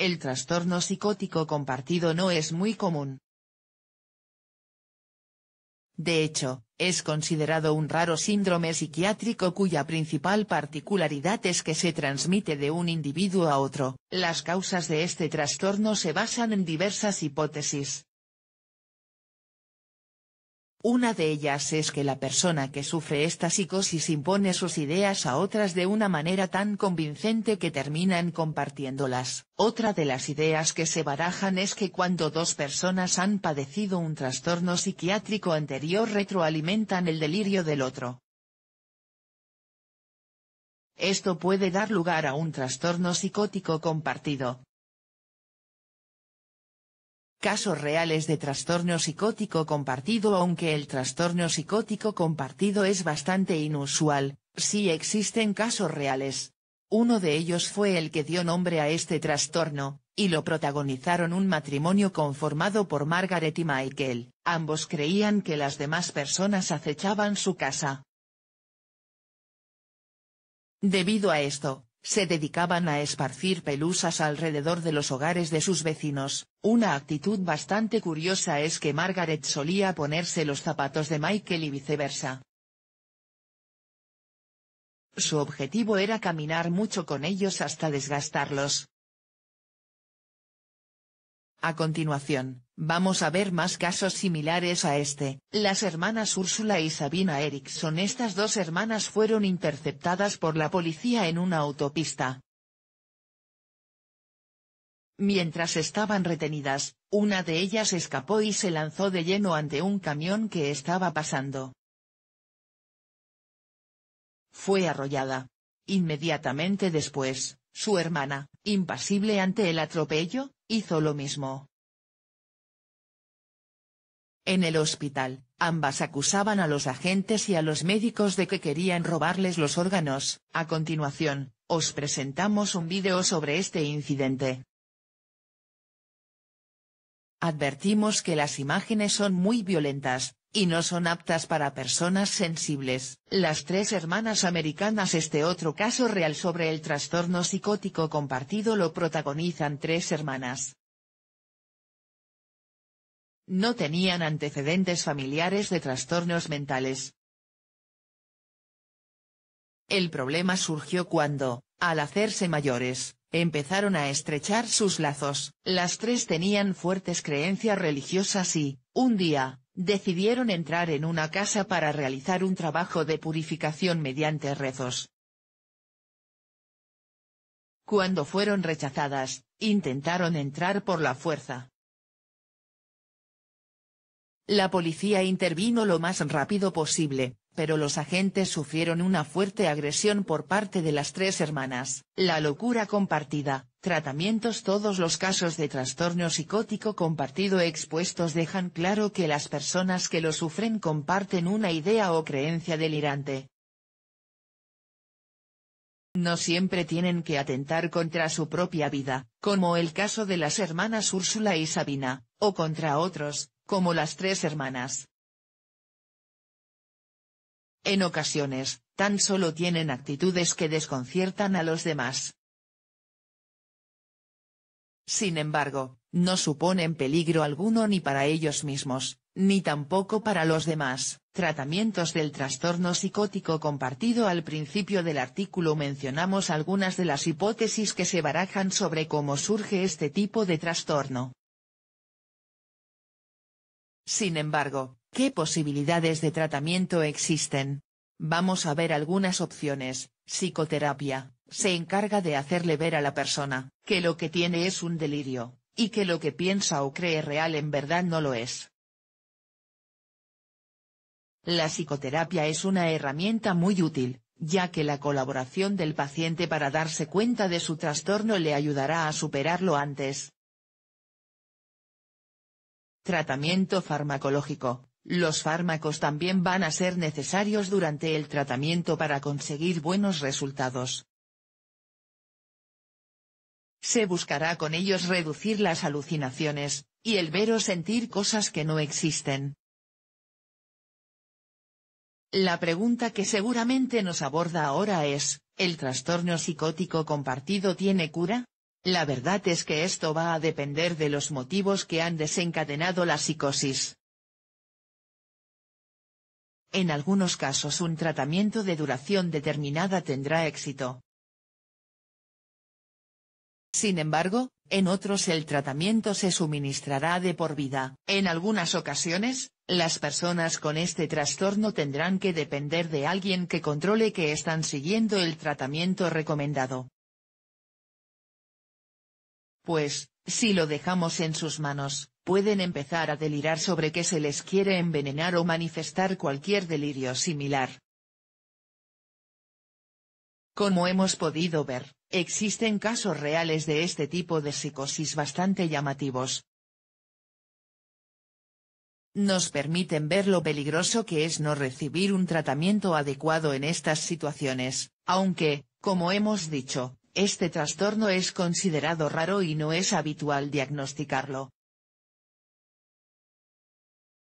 El trastorno psicótico compartido no es muy común. De hecho, es considerado un raro síndrome psiquiátrico cuya principal particularidad es que se transmite de un individuo a otro. Las causas de este trastorno se basan en diversas hipótesis, una de ellas es que la persona que sufre esta psicosis impone sus ideas a otras de una manera tan convincente que terminan compartiéndolas. Otra de las ideas que se barajan es que cuando dos personas han padecido un trastorno psiquiátrico anterior retroalimentan el delirio del otro. Esto puede dar lugar a un trastorno psicótico compartido, Casos reales de trastorno psicótico compartido Aunque el trastorno psicótico compartido es bastante inusual, sí existen casos reales. Uno de ellos fue el que dio nombre a este trastorno, y lo protagonizaron un matrimonio conformado por Margaret y Michael, ambos creían que las demás personas acechaban su casa. Debido a esto, se dedicaban a esparcir pelusas alrededor de los hogares de sus vecinos. Una actitud bastante curiosa es que Margaret solía ponerse los zapatos de Michael y viceversa. Su objetivo era caminar mucho con ellos hasta desgastarlos. A continuación, Vamos a ver más casos similares a este. Las hermanas Úrsula y Sabina Erickson Estas dos hermanas fueron interceptadas por la policía en una autopista. Mientras estaban retenidas, una de ellas escapó y se lanzó de lleno ante un camión que estaba pasando. Fue arrollada. Inmediatamente después, su hermana, impasible ante el atropello, hizo lo mismo. En el hospital, ambas acusaban a los agentes y a los médicos de que querían robarles los órganos. A continuación, os presentamos un vídeo sobre este incidente. Advertimos que las imágenes son muy violentas, y no son aptas para personas sensibles. Las tres hermanas americanas Este otro caso real sobre el trastorno psicótico compartido lo protagonizan tres hermanas, no tenían antecedentes familiares de trastornos mentales. El problema surgió cuando, al hacerse mayores, empezaron a estrechar sus lazos. Las tres tenían fuertes creencias religiosas y, un día, decidieron entrar en una casa para realizar un trabajo de purificación mediante rezos. Cuando fueron rechazadas, intentaron entrar por la fuerza. La policía intervino lo más rápido posible, pero los agentes sufrieron una fuerte agresión por parte de las tres hermanas. La locura compartida, tratamientos Todos los casos de trastorno psicótico compartido expuestos dejan claro que las personas que lo sufren comparten una idea o creencia delirante. No siempre tienen que atentar contra su propia vida, como el caso de las hermanas Úrsula y Sabina, o contra otros, como las tres hermanas. En ocasiones, tan solo tienen actitudes que desconciertan a los demás. Sin embargo, no suponen peligro alguno ni para ellos mismos, ni tampoco para los demás. Tratamientos del trastorno psicótico compartido Al principio del artículo mencionamos algunas de las hipótesis que se barajan sobre cómo surge este tipo de trastorno. Sin embargo, ¿qué posibilidades de tratamiento existen? Vamos a ver algunas opciones. Psicoterapia, se encarga de hacerle ver a la persona, que lo que tiene es un delirio, y que lo que piensa o cree real en verdad no lo es. La psicoterapia es una herramienta muy útil, ya que la colaboración del paciente para darse cuenta de su trastorno le ayudará a superarlo antes, Tratamiento farmacológico. Los fármacos también van a ser necesarios durante el tratamiento para conseguir buenos resultados. Se buscará con ellos reducir las alucinaciones, y el ver o sentir cosas que no existen. La pregunta que seguramente nos aborda ahora es, ¿el trastorno psicótico compartido tiene cura? La verdad es que esto va a depender de los motivos que han desencadenado la psicosis. En algunos casos un tratamiento de duración determinada tendrá éxito. Sin embargo, en otros el tratamiento se suministrará de por vida. En algunas ocasiones, las personas con este trastorno tendrán que depender de alguien que controle que están siguiendo el tratamiento recomendado pues, si lo dejamos en sus manos, pueden empezar a delirar sobre que se les quiere envenenar o manifestar cualquier delirio similar. Como hemos podido ver, existen casos reales de este tipo de psicosis bastante llamativos. Nos permiten ver lo peligroso que es no recibir un tratamiento adecuado en estas situaciones, aunque, como hemos dicho, este trastorno es considerado raro y no es habitual diagnosticarlo,